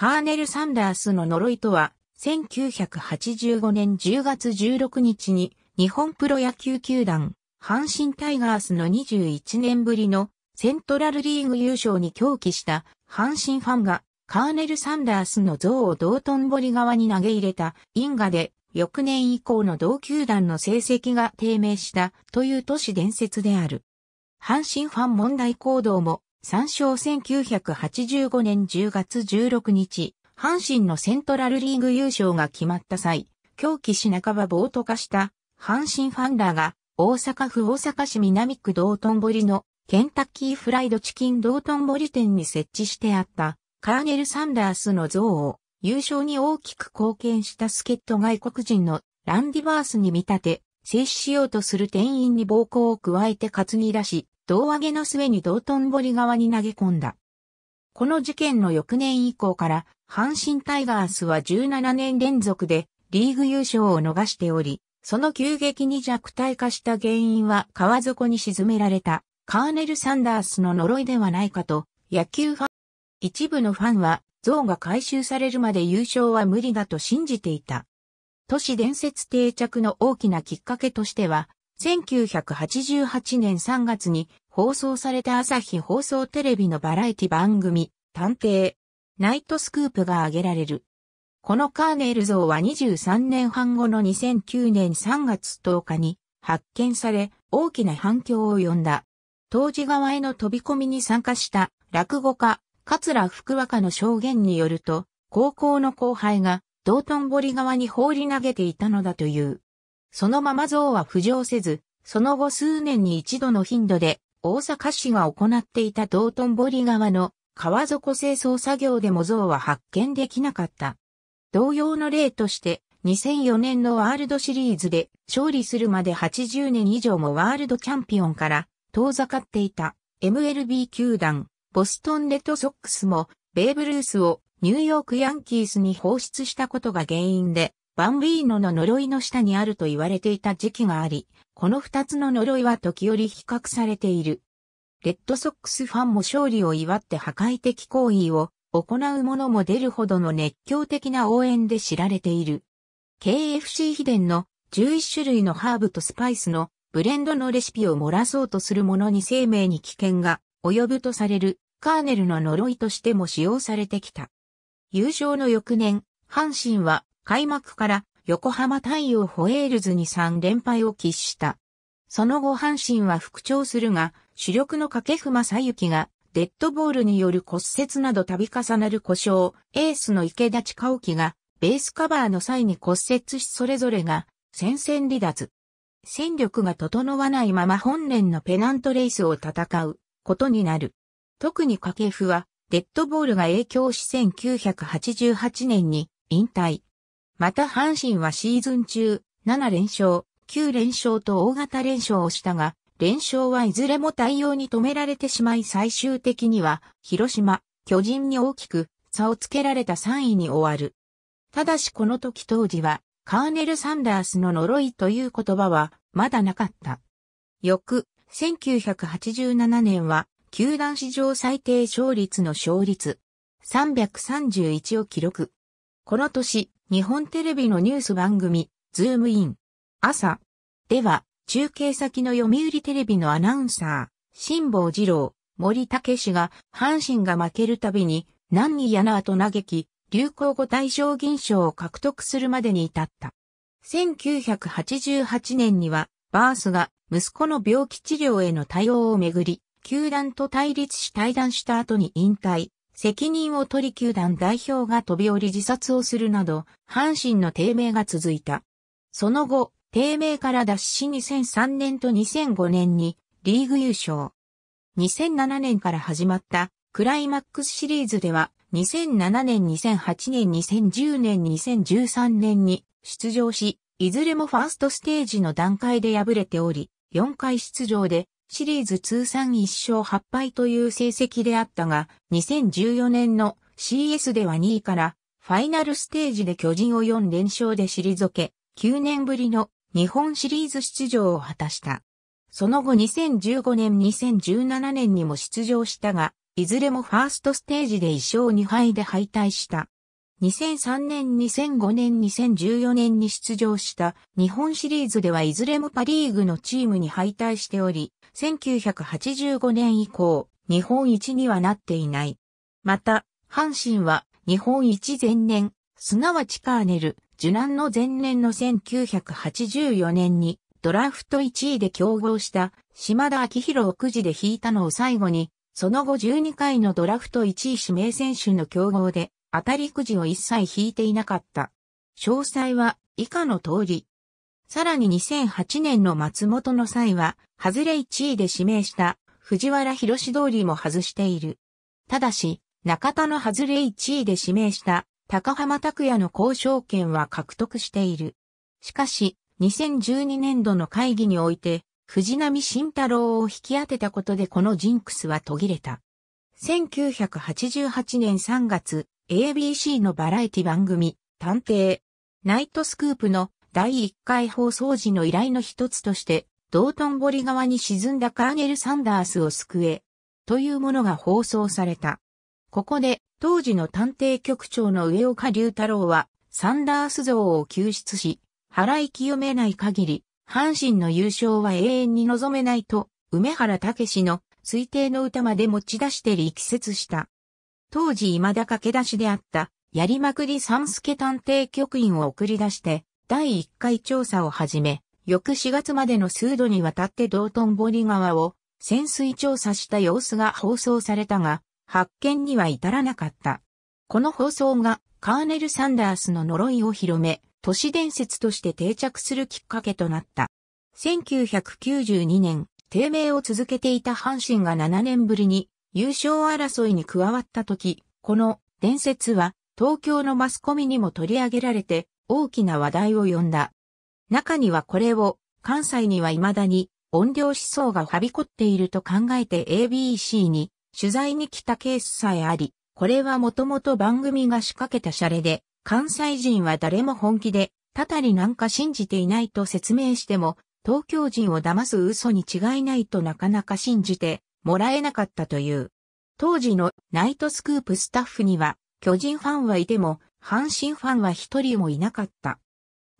カーネル・サンダースの呪いとは、1985年10月16日に、日本プロ野球球団、阪神タイガースの21年ぶりのセントラルリーグ優勝に狂気した阪神ファンがカーネル・サンダースの像を道頓堀側に投げ入れた因果で翌年以降の同球団の成績が低迷したという都市伝説である。阪神ファン問題行動も参照1985年10月16日、阪神のセントラルリーグ優勝が決まった際、狂気し半ば暴徒化した阪神ファンらが大阪府大阪市南区道頓堀のケンタッキーフライドチキン道頓堀店に設置してあったカーネル・サンダースの像を優勝に大きく貢献した助っ人外国人のランディバースに見立て、制止しようとする店員に暴行を加えて担ぎ出し、胴上げの末に道頓堀側に投げ込んだ。この事件の翌年以降から、阪神タイガースは17年連続でリーグ優勝を逃しており、その急激に弱体化した原因は川底に沈められたカーネル・サンダースの呪いではないかと野球ファン、一部のファンは像が回収されるまで優勝は無理だと信じていた。都市伝説定着の大きなきっかけとしては、1988年3月に放送された朝日放送テレビのバラエティ番組、探偵、ナイトスクープが挙げられる。このカーネル像は23年半後の2009年3月10日に発見され大きな反響を呼んだ。当時側への飛び込みに参加した落語家、桂福若の証言によると、高校の後輩が道頓堀側に放り投げていたのだという。そのまま像は浮上せず、その後数年に一度の頻度で、大阪市が行っていた道頓堀川の川底清掃作業でも像は発見できなかった。同様の例として、2004年のワールドシリーズで勝利するまで80年以上もワールドチャンピオンから遠ざかっていた MLB 球団ボストンレッドソックスもベーブ・ルースをニューヨークヤンキースに放出したことが原因でバンビーノの呪いの下にあると言われていた時期があり、この二つの呪いは時折比較されている。レッドソックスファンも勝利を祝って破壊的行為を行う者も出るほどの熱狂的な応援で知られている。KFC 秘伝の11種類のハーブとスパイスのブレンドのレシピを漏らそうとする者に生命に危険が及ぶとされるカーネルの呪いとしても使用されてきた。優勝の翌年、阪神は開幕から横浜太陽ホエールズに3連敗を喫した。その後阪神は復調するが、主力の掛布正幸がデッドボールによる骨折など度重なる故障、エースの池田千佳沖がベースカバーの際に骨折しそれぞれが戦線離脱。戦力が整わないまま本年のペナントレースを戦うことになる。特に掛布はデッドボールが影響し1988年に引退。また阪神はシーズン中、7連勝、9連勝と大型連勝をしたが、連勝はいずれも対応に止められてしまい最終的には、広島、巨人に大きく差をつけられた3位に終わる。ただしこの時当時は、カーネル・サンダースの呪いという言葉は、まだなかった。翌、1987年は、球団史上最低勝率の勝率、331を記録。この年、日本テレビのニュース番組、ズームイン。朝。では、中継先の読売テレビのアナウンサー、辛坊二郎、森武氏が、阪神が負けるたびに、何にやなぁと嘆き、流行語大賞銀賞を獲得するまでに至った。1988年には、バースが息子の病気治療への対応をめぐり、球団と対立し対談した後に引退、責任を取り球団代表が飛び降り自殺をするなど、阪神の低迷が続いた。その後、低迷から脱し2003年と2005年にリーグ優勝。2007年から始まったクライマックスシリーズでは2007年、2008年、2010年、2013年に出場し、いずれもファーストステージの段階で敗れており、4回出場でシリーズ通算1勝8敗という成績であったが、2014年の CS では2位から、ファイナルステージで巨人を4連勝で退け、9年ぶりの日本シリーズ出場を果たした。その後2015年2017年にも出場したが、いずれもファーストステージで1勝2敗で敗退した。2003年2005年2014年に出場した日本シリーズではいずれもパリーグのチームに敗退しており、1985年以降、日本一にはなっていない。また、阪神は日本一前年、すなわちカーネル、受難の前年の1984年にドラフト1位で競合した島田明宏をくじで引いたのを最後に、その後12回のドラフト1位指名選手の競合で当たりくじを一切引いていなかった。詳細は以下の通り、さらに2008年の松本の際は、外れ1位で指名した藤原博士通りも外している。ただし、中田の外れ1位で指名した高浜拓也の交渉権は獲得している。しかし、2012年度の会議において、藤波慎太郎を引き当てたことでこのジンクスは途切れた。1988年3月、ABC のバラエティ番組、探偵、ナイトスクープの第1回放送時の依頼の一つとして、道頓堀側に沈んだカーネル・サンダースを救え、というものが放送された。ここで、当時の探偵局長の上岡隆太郎は、サンダース像を救出し、払い清めない限り、阪神の優勝は永遠に望めないと、梅原武の推定の歌まで持ち出して力説した。当時未だ駆け出しであった、やりまくり三助探偵局員を送り出して、第1回調査を始め、翌4月までの数度にわたって道頓堀川を潜水調査した様子が放送されたが、発見には至らなかった。この放送がカーネル・サンダースの呪いを広め、都市伝説として定着するきっかけとなった。1992年、低迷を続けていた阪神が7年ぶりに優勝争いに加わった時、この伝説は東京のマスコミにも取り上げられて大きな話題を呼んだ。中にはこれを関西には未だに音量思想がはびこっていると考えて ABC に取材に来たケースさえあり、これはもともと番組が仕掛けたシャレで、関西人は誰も本気で、たたりなんか信じていないと説明しても、東京人を騙す嘘に違いないとなかなか信じてもらえなかったという。当時のナイトスクープスタッフには、巨人ファンはいても、阪神ファンは一人もいなかった。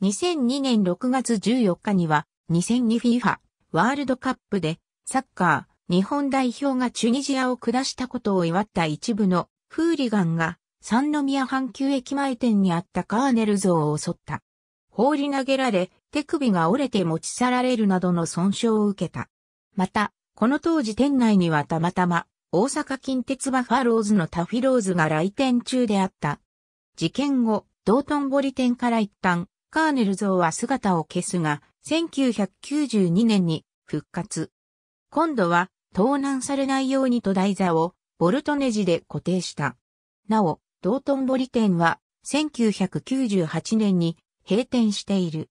2002年6月14日には 2002FIFA ワールドカップでサッカー日本代表がチュニジアを下したことを祝った一部のフーリガンが三宮阪急駅前店にあったカーネル像を襲った。放り投げられ手首が折れて持ち去られるなどの損傷を受けた。また、この当時店内にはたまたま大阪近鉄バファローズのタフィローズが来店中であった事件後、道頓堀店から一旦、カーネル像は姿を消すが、1992年に復活。今度は、盗難されないようにと台座を、ボルトネジで固定した。なお、道頓堀店は、1998年に閉店している。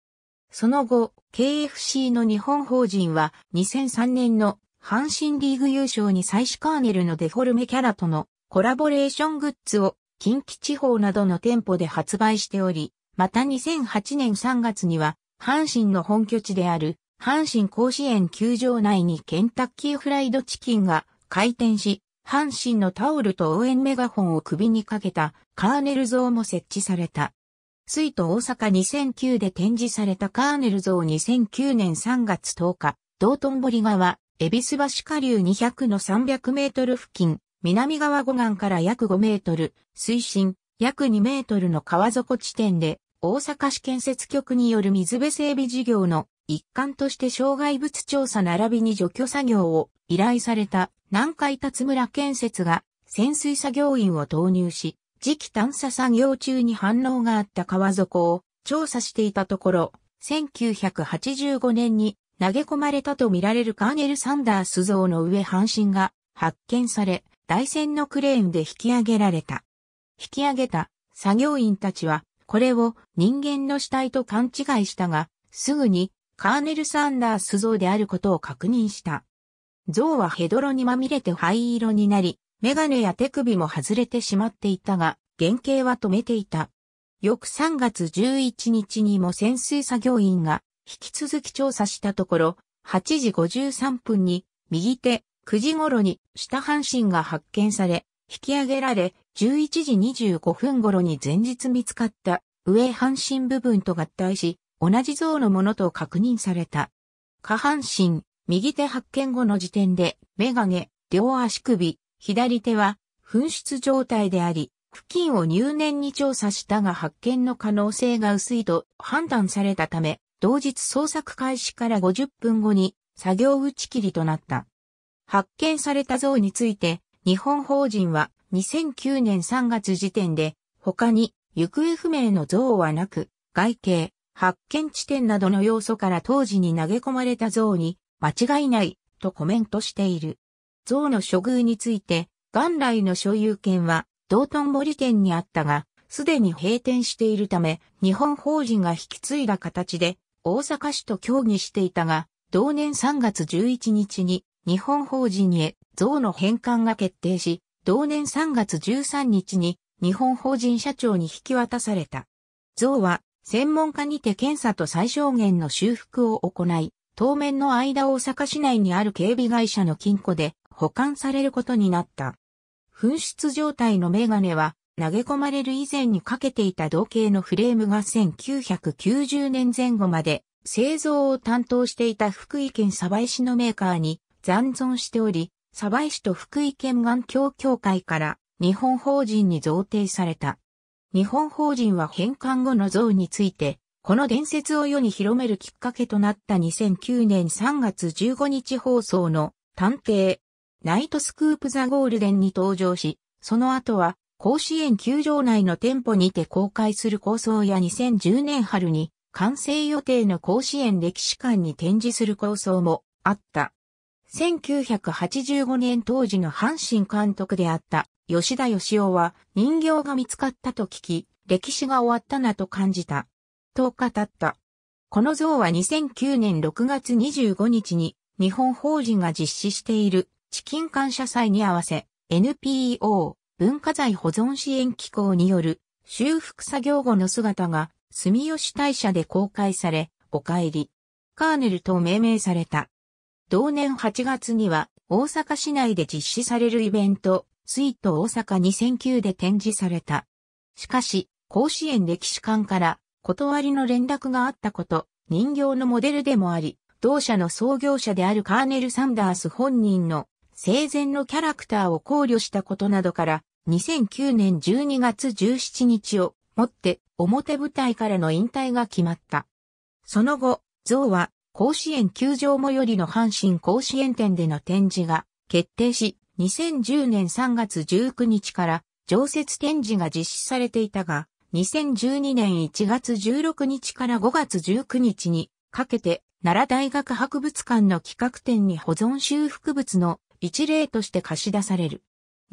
その後、KFC の日本法人は2003年の阪神リーグ優勝に再始カーネルのデフォルメキャラとのコラボレーショングッズを近畿地方などの店舗で発売しており、また2008年3月には、阪神の本拠地である、阪神甲子園球場内にケンタッキーフライドチキンが開店し、阪神のタオルと応援メガホンを首にかけたカーネル像も設置された。水都大阪2009で展示されたカーネル像2009年3月10日、道頓堀川、恵比寿橋下流200の300メートル付近、南側護岸から約5メートル、水深約2メートルの川底地点で、大阪市建設局による水辺整備事業の一環として障害物調査並びに除去作業を依頼された南海辰村建設が潜水作業員を投入し、次期探査作業中に反応があった川底を調査していたところ、1985年に投げ込まれたとみられるカーネル・サンダース像の上半身が発見され、台船のクレーンで引き上げられた。引き上げた作業員たちは、これを人間の死体と勘違いしたが、すぐにカーネル・サンダース像であることを確認した。像はヘドロにまみれて灰色になり、メガネや手首も外れてしまっていたが、原型は止めていた。翌3月11日にも潜水作業員が引き続き調査したところ、8時53分に右手9時頃に下半身が発見され、引き上げられ、11時25分頃に前日見つかった上半身部分と合体し、同じ像のものと確認された。下半身、右手発見後の時点で、メガネ、両足首、左手は、紛失状態であり、付近を入念に調査したが発見の可能性が薄いと判断されたため、同日捜索開始から50分後に作業打ち切りとなった。発見された像について、日本法人は2009年3月時点で、他に行方不明の像はなく、外形、発見地点などの要素から当時に投げ込まれた像に間違いないとコメントしている。像の処遇について、元来の所有権は道頓堀店にあったが、すでに閉店しているため、日本法人が引き継いだ形で、大阪市と協議していたが、同年3月11日に、日本法人へ像の返還が決定し、同年3月13日に日本法人社長に引き渡された。像は専門家にて検査と最小限の修復を行い、当面の間大阪市内にある警備会社の金庫で保管されることになった。紛失状態のメガネは投げ込まれる以前にかけていた同型のフレームが1990年前後まで製造を担当していた福井県鯖江市のメーカーに残存しており、鯖江市と福井県眼鏡協会から日本法人に贈呈された。日本法人は返還後の像について、この伝説を世に広めるきっかけとなった2009年3月15日放送の探偵、ナイトスクープザゴールデンに登場し、その後は甲子園球場内の店舗にて公開する構想や2010年春に完成予定の甲子園歴史館に展示する構想もあった。1985年当時の阪神監督であった吉田義雄は人形が見つかったと聞き、歴史が終わったなと感じた。と語った。この像は2009年6月25日に日本法人が実施しているチキン感謝祭に合わせ NPO 文化財保存支援機構による修復作業後の姿が住吉大社で公開され、お帰り。カーネルと命名された。同年8月には大阪市内で実施されるイベント、スイート大阪2009で展示された。しかし、甲子園歴史館から断りの連絡があったこと、人形のモデルでもあり、同社の創業者であるカーネル・サンダース本人の生前のキャラクターを考慮したことなどから、2009年12月17日をもって表舞台からの引退が決まった。その後、像は甲子園球場最寄りの阪神甲子園店での展示が決定し、2010年3月19日から常設展示が実施されていたが、2012年1月16日から5月19日にかけて奈良大学博物館の企画展に保存修復物の一例として貸し出される。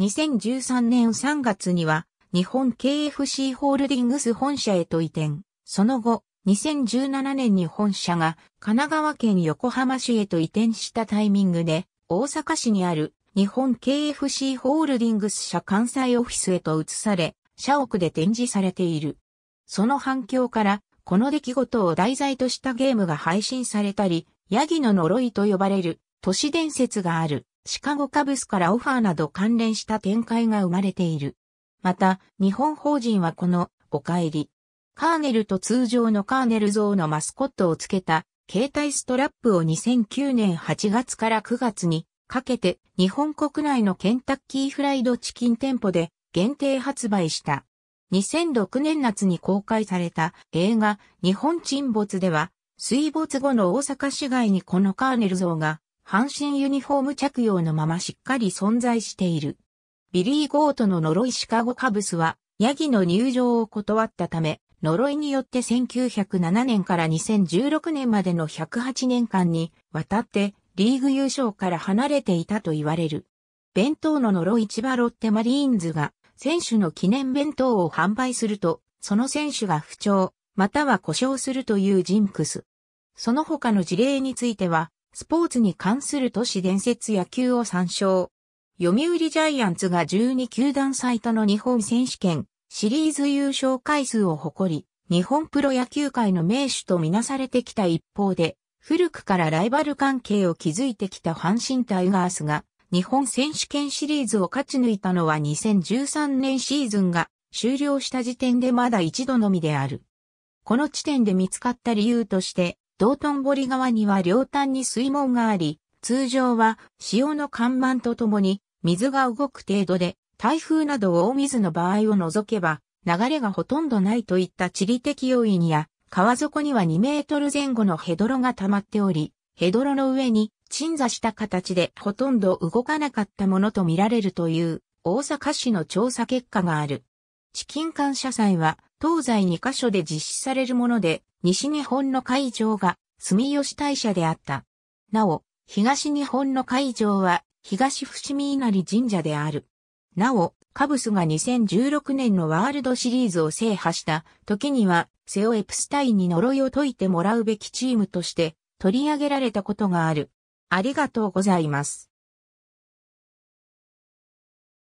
2013年3月には日本 KFC ホールディングス本社へと移転。その後、2017年に本社が神奈川県横浜市へと移転したタイミングで、大阪市にある日本 KFC ホールディングス社関西オフィスへと移され、社屋で展示されている。その反響から、この出来事を題材としたゲームが配信されたり、ヤギの呪いと呼ばれる都市伝説があるシカゴカブスからオファーなど関連した展開が生まれている。また、日本法人はこのお帰り、カーネルと通常のカーネル像のマスコットをつけた携帯ストラップを2009年8月から9月にかけて日本国内のケンタッキーフライドチキン店舗で限定発売した。2006年夏に公開された映画日本沈没では水没後の大阪市街にこのカーネル像が半身ユニフォーム着用のまましっかり存在している。ビリー・ゴートの呪いシカゴカブスはヤギの入場を断ったため呪いによって1907年から2016年までの108年間にわたってリーグ優勝から離れていたと言われる。弁当の呪い千葉ロッテマリーンズが選手の記念弁当を販売すると、その選手が不調、または故障するというジンクス。その他の事例については、スポーツに関する都市伝説野球を参照。読売ジャイアンツが12球団サイトの日本選手権シリーズ優勝回数を誇り、日本プロ野球界の名手とみなされてきた一方で、古くからライバル関係を築いてきた阪神タイガースが、日本選手権シリーズを勝ち抜いたのは2013年シーズンが終了した時点でまだ一度のみである。この地点で見つかった理由として、道頓堀川には両端に水門があり、通常は潮の看板とともに水が動く程度で台風など大水の場合を除けば、流れがほとんどないといった地理的要因や、川底には2メートル前後のヘドロが溜まっており、ヘドロの上に鎮座した形でほとんど動かなかったものとみられるという大阪市の調査結果がある。チキン感謝祭は東西2カ所で実施されるもので、西日本の会場が住吉大社であった。なお、東日本の会場は東伏見稲荷神社である。なお、カブスが2016年のワールドシリーズを制覇した時には、セオ・エプスタインに呪いを解いてもらうべきチームとして取り上げられたことがある。ありがとうございます。